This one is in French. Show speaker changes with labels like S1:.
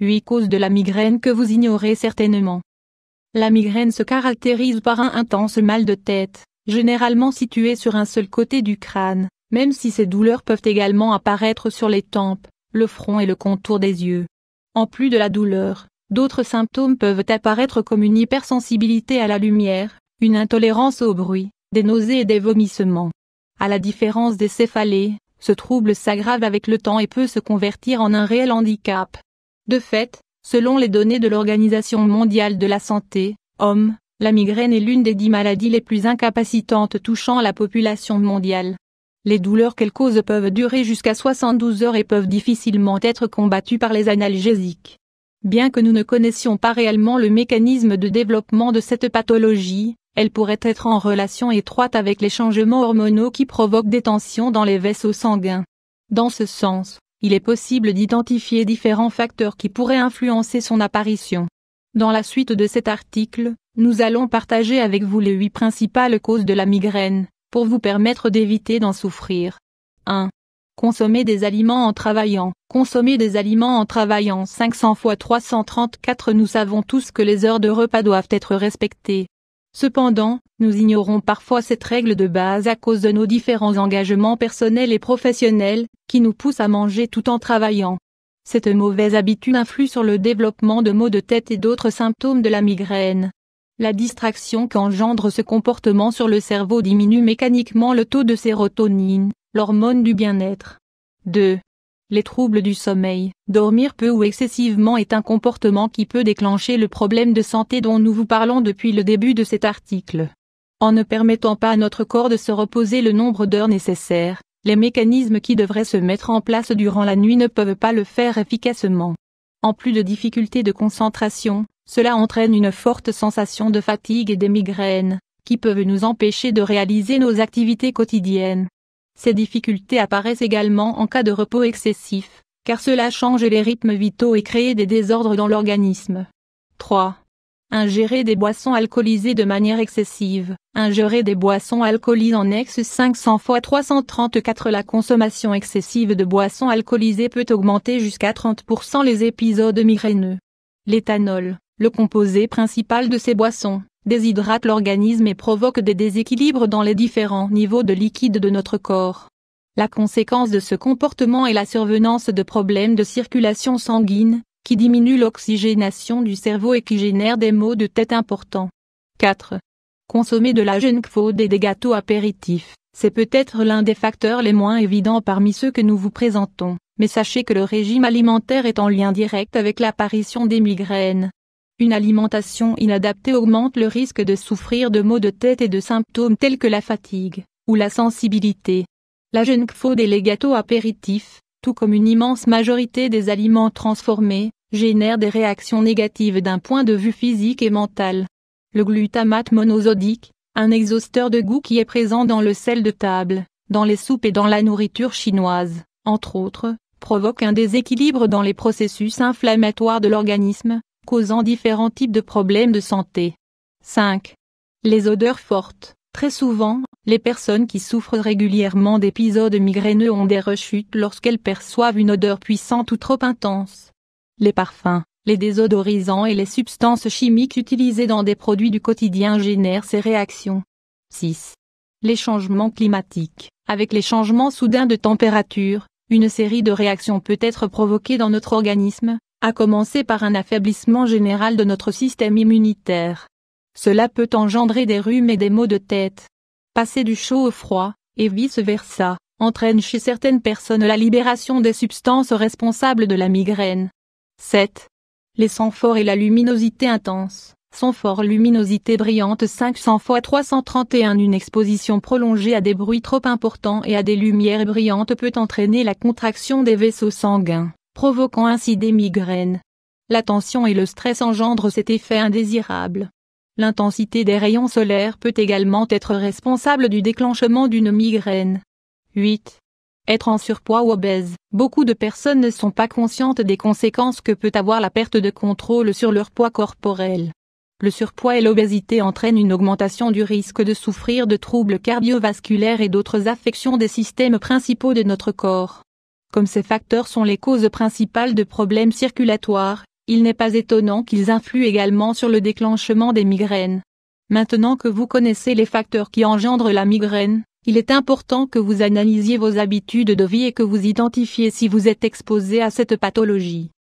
S1: 8 causes de la migraine que vous ignorez certainement. La migraine se caractérise par un intense mal de tête, généralement situé sur un seul côté du crâne, même si ces douleurs peuvent également apparaître sur les tempes, le front et le contour des yeux. En plus de la douleur, d'autres symptômes peuvent apparaître comme une hypersensibilité à la lumière, une intolérance au bruit, des nausées et des vomissements. À la différence des céphalées, ce trouble s'aggrave avec le temps et peut se convertir en un réel handicap de fait, selon les données de l'Organisation mondiale de la santé, hommes, la migraine est l'une des dix maladies les plus incapacitantes touchant la population mondiale. Les douleurs qu'elle cause peuvent durer jusqu'à 72 heures et peuvent difficilement être combattues par les analgésiques. Bien que nous ne connaissions pas réellement le mécanisme de développement de cette pathologie, elle pourrait être en relation étroite avec les changements hormonaux qui provoquent des tensions dans les vaisseaux sanguins. Dans ce sens, il est possible d'identifier différents facteurs qui pourraient influencer son apparition. Dans la suite de cet article, nous allons partager avec vous les 8 principales causes de la migraine, pour vous permettre d'éviter d'en souffrir. 1. Consommer des aliments en travaillant. Consommer des aliments en travaillant 500 fois 334 Nous savons tous que les heures de repas doivent être respectées, Cependant, nous ignorons parfois cette règle de base à cause de nos différents engagements personnels et professionnels, qui nous poussent à manger tout en travaillant. Cette mauvaise habitude influe sur le développement de maux de tête et d'autres symptômes de la migraine. La distraction qu'engendre ce comportement sur le cerveau diminue mécaniquement le taux de sérotonine, l'hormone du bien-être. 2. Les troubles du sommeil, dormir peu ou excessivement est un comportement qui peut déclencher le problème de santé dont nous vous parlons depuis le début de cet article. En ne permettant pas à notre corps de se reposer le nombre d'heures nécessaires, les mécanismes qui devraient se mettre en place durant la nuit ne peuvent pas le faire efficacement. En plus de difficultés de concentration, cela entraîne une forte sensation de fatigue et des migraines, qui peuvent nous empêcher de réaliser nos activités quotidiennes. Ces difficultés apparaissent également en cas de repos excessif, car cela change les rythmes vitaux et crée des désordres dans l'organisme. 3. Ingérer des boissons alcoolisées de manière excessive. Ingérer des boissons alcoolisées en ex 500 fois 334 La consommation excessive de boissons alcoolisées peut augmenter jusqu'à 30% les épisodes migraineux. L'éthanol, le composé principal de ces boissons déshydrate l'organisme et provoque des déséquilibres dans les différents niveaux de liquide de notre corps. La conséquence de ce comportement est la survenance de problèmes de circulation sanguine, qui diminuent l'oxygénation du cerveau et qui génèrent des maux de tête importants. 4. Consommer de la junk food et des gâteaux apéritifs, c'est peut-être l'un des facteurs les moins évidents parmi ceux que nous vous présentons, mais sachez que le régime alimentaire est en lien direct avec l'apparition des migraines. Une alimentation inadaptée augmente le risque de souffrir de maux de tête et de symptômes tels que la fatigue ou la sensibilité. La junk food et les gâteaux apéritifs, tout comme une immense majorité des aliments transformés, génèrent des réactions négatives d'un point de vue physique et mental. Le glutamate monosodique, un exhausteur de goût qui est présent dans le sel de table, dans les soupes et dans la nourriture chinoise, entre autres, provoque un déséquilibre dans les processus inflammatoires de l'organisme, causant différents types de problèmes de santé. 5. Les odeurs fortes. Très souvent, les personnes qui souffrent régulièrement d'épisodes migraineux ont des rechutes lorsqu'elles perçoivent une odeur puissante ou trop intense. Les parfums, les désodorisants et les substances chimiques utilisées dans des produits du quotidien génèrent ces réactions. 6. Les changements climatiques. Avec les changements soudains de température, une série de réactions peut être provoquée dans notre organisme, à commencer par un affaiblissement général de notre système immunitaire. Cela peut engendrer des rhumes et des maux de tête. Passer du chaud au froid, et vice-versa, entraîne chez certaines personnes la libération des substances responsables de la migraine. 7. Les sangs forts et la luminosité intense. Sang fort luminosité brillante 500 fois 331 Une exposition prolongée à des bruits trop importants et à des lumières brillantes peut entraîner la contraction des vaisseaux sanguins provoquant ainsi des migraines. La tension et le stress engendrent cet effet indésirable. L'intensité des rayons solaires peut également être responsable du déclenchement d'une migraine. 8. Être en surpoids ou obèse. Beaucoup de personnes ne sont pas conscientes des conséquences que peut avoir la perte de contrôle sur leur poids corporel. Le surpoids et l'obésité entraînent une augmentation du risque de souffrir de troubles cardiovasculaires et d'autres affections des systèmes principaux de notre corps. Comme ces facteurs sont les causes principales de problèmes circulatoires, il n'est pas étonnant qu'ils influent également sur le déclenchement des migraines. Maintenant que vous connaissez les facteurs qui engendrent la migraine, il est important que vous analysiez vos habitudes de vie et que vous identifiez si vous êtes exposé à cette pathologie.